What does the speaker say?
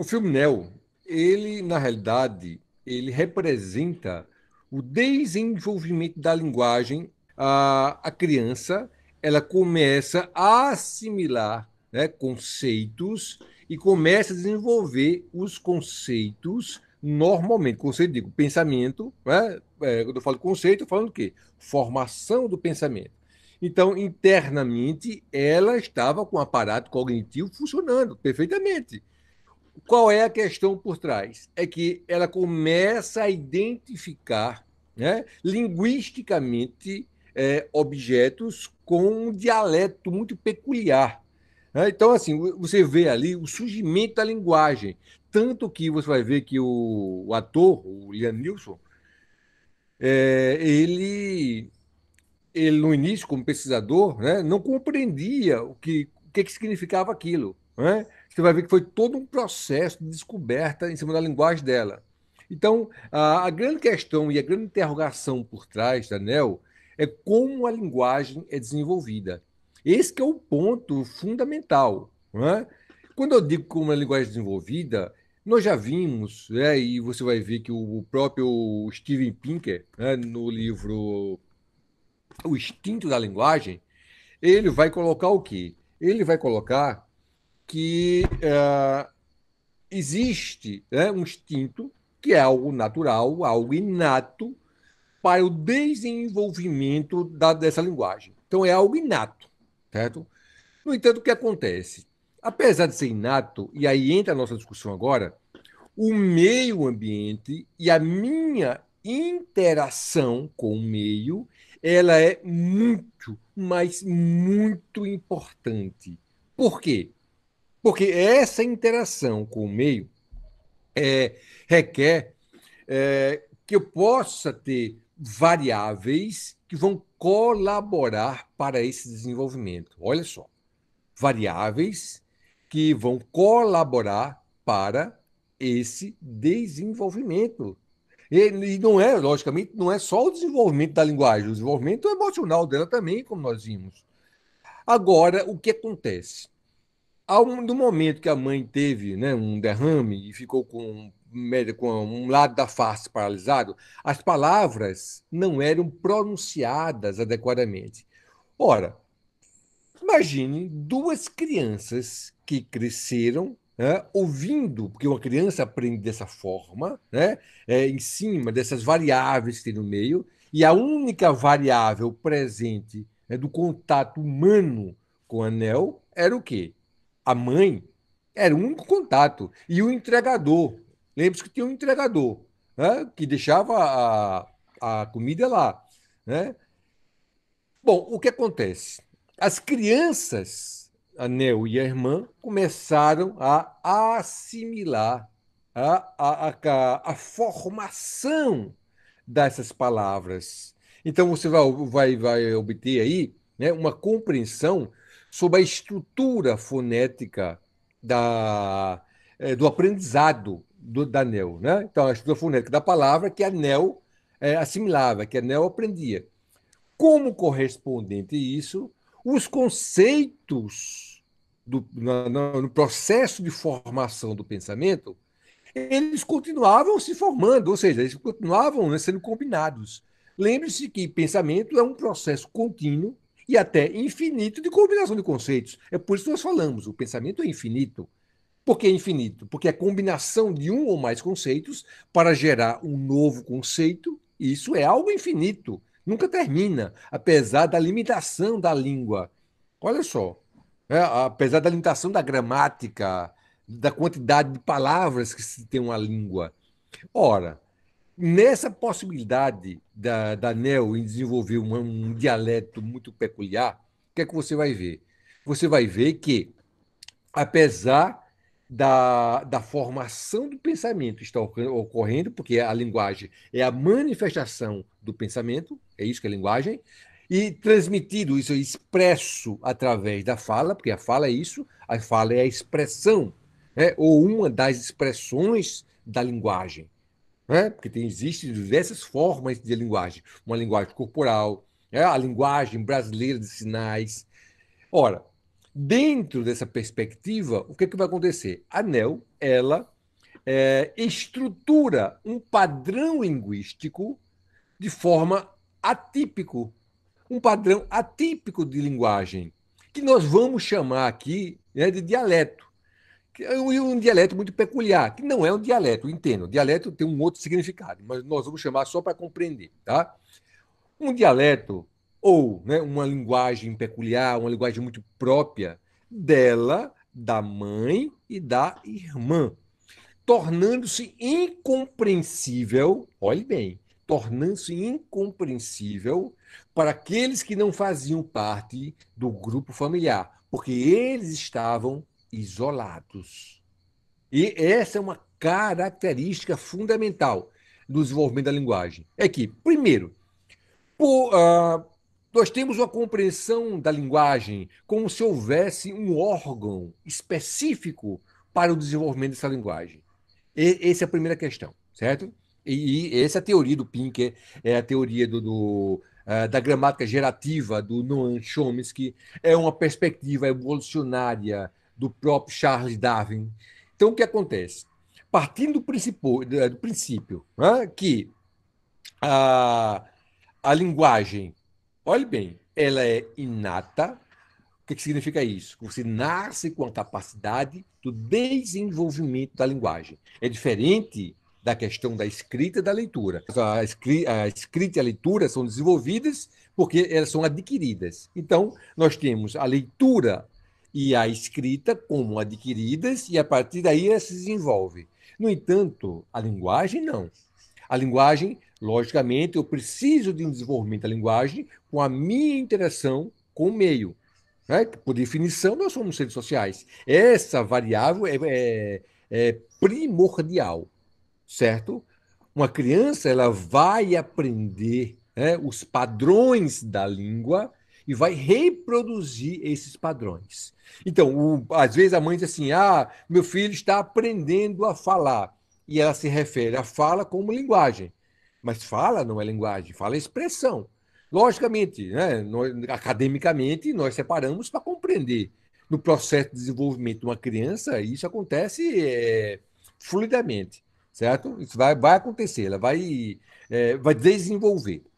O filme Neo, ele, na realidade, ele representa o desenvolvimento da linguagem. A, a criança ela começa a assimilar né, conceitos e começa a desenvolver os conceitos normalmente. Conceito, digo, pensamento. Né? É, quando eu falo conceito, eu falo o quê? Formação do pensamento. Então, internamente, ela estava com o aparato cognitivo funcionando perfeitamente. Qual é a questão por trás? É que ela começa a identificar né, linguisticamente é, objetos com um dialeto muito peculiar. Né? Então, assim, você vê ali o surgimento da linguagem. Tanto que você vai ver que o, o ator, o Liam Nilsson, é, ele, ele, no início, como pesquisador, né, não compreendia o que, o que, que significava aquilo. Né? Você vai ver que foi todo um processo de descoberta em cima da linguagem dela. Então, a, a grande questão e a grande interrogação por trás da NEL é como a linguagem é desenvolvida. Esse é o ponto fundamental. É? Quando eu digo como a linguagem é desenvolvida, nós já vimos, né, e você vai ver que o próprio Steven Pinker, né, no livro O Instinto da Linguagem, ele vai colocar o quê? Ele vai colocar que uh, existe né, um instinto que é algo natural, algo inato para o desenvolvimento da, dessa linguagem. Então é algo inato, certo? No entanto, o que acontece? Apesar de ser inato, e aí entra a nossa discussão agora, o meio ambiente e a minha interação com o meio, ela é muito, mas muito importante. Por quê? Porque essa interação com o meio é, requer é, que eu possa ter variáveis que vão colaborar para esse desenvolvimento. Olha só, variáveis que vão colaborar para esse desenvolvimento. E, não é, logicamente, não é só o desenvolvimento da linguagem, o desenvolvimento emocional dela também, como nós vimos. Agora, o que acontece? Ao, do momento que a mãe teve né, um derrame e ficou com, com um lado da face paralisado, as palavras não eram pronunciadas adequadamente. Ora, imagine duas crianças que cresceram né, ouvindo, porque uma criança aprende dessa forma, né, é, em cima dessas variáveis que tem no meio, e a única variável presente né, do contato humano com o anel era o quê? a mãe era o único contato. E o entregador. Lembre-se que tinha um entregador né, que deixava a, a comida lá. Né? Bom, o que acontece? As crianças, a Neo e a irmã, começaram a assimilar a, a, a, a formação dessas palavras. Então você vai, vai, vai obter aí né, uma compreensão sobre a estrutura fonética da, é, do aprendizado do, da NEL. Né? Então, a estrutura fonética da palavra que a NEL é, assimilava, que a NEL aprendia. Como correspondente a isso, os conceitos do, no, no processo de formação do pensamento, eles continuavam se formando, ou seja, eles continuavam né, sendo combinados. Lembre-se que pensamento é um processo contínuo e até infinito de combinação de conceitos. É por isso que nós falamos, o pensamento é infinito. Por que é infinito? Porque é a combinação de um ou mais conceitos para gerar um novo conceito, e isso é algo infinito, nunca termina, apesar da limitação da língua. Olha só, é, apesar da limitação da gramática, da quantidade de palavras que se tem uma língua. Ora, nessa possibilidade da, da NEL em desenvolver um, um dialeto muito peculiar, o que é que você vai ver? Você vai ver que, apesar da, da formação do pensamento estar ocorrendo, porque a linguagem é a manifestação do pensamento, é isso que é linguagem, e transmitido, isso é expresso através da fala, porque a fala é isso, a fala é a expressão, né? ou uma das expressões da linguagem né? porque tem, existem diversas formas de linguagem. Uma linguagem corporal, né? a linguagem brasileira de sinais. Ora, dentro dessa perspectiva, o que, é que vai acontecer? A NEL, ela é, estrutura um padrão linguístico de forma atípico, um padrão atípico de linguagem, que nós vamos chamar aqui né, de dialeto é um, um dialeto muito peculiar, que não é um dialeto, entendo. O dialeto tem um outro significado, mas nós vamos chamar só para compreender, tá? Um dialeto ou né, uma linguagem peculiar, uma linguagem muito própria dela, da mãe e da irmã, tornando-se incompreensível, olhe bem, tornando-se incompreensível para aqueles que não faziam parte do grupo familiar, porque eles estavam isolados. E essa é uma característica fundamental do desenvolvimento da linguagem. É que, primeiro, por, uh, ah, nós temos uma compreensão da linguagem como se houvesse um órgão específico para o desenvolvimento dessa linguagem. E, essa é a primeira questão, certo? E, e essa é a teoria do Pinker, é, é a teoria do, do uh, da gramática gerativa do Noam Chomsky, é uma perspectiva evolucionária do próprio Charles Darwin. Então, o que acontece? Partindo do, princípio, é, do princípio né, que a, a linguagem, olhe bem, ela é inata. O que, que significa isso? Você nasce com a capacidade do desenvolvimento da linguagem. É diferente da questão da escrita e da leitura. A, escrita e a leitura são desenvolvidas porque elas são adquiridas. Então, nós temos a leitura e a escrita como adquiridas, e a partir daí ela se desenvolve. No entanto, a linguagem não. A linguagem, logicamente, eu preciso de um desenvolvimento da linguagem com a minha interação com o meio. Né? Por definição, nós somos seres sociais. Essa variável é, é, é primordial, certo? Uma criança ela vai aprender né, os padrões da língua e vai reproduzir esses padrões. Então, o, às vezes a mãe diz assim: ah, meu filho está aprendendo a falar. E ela se refere à fala como linguagem. Mas fala não é linguagem, fala é expressão. Logicamente, né, nós, academicamente, nós separamos para compreender. No processo de desenvolvimento de uma criança, isso acontece é, fluidamente, certo? Isso vai, vai acontecer, ela vai, é, vai desenvolver.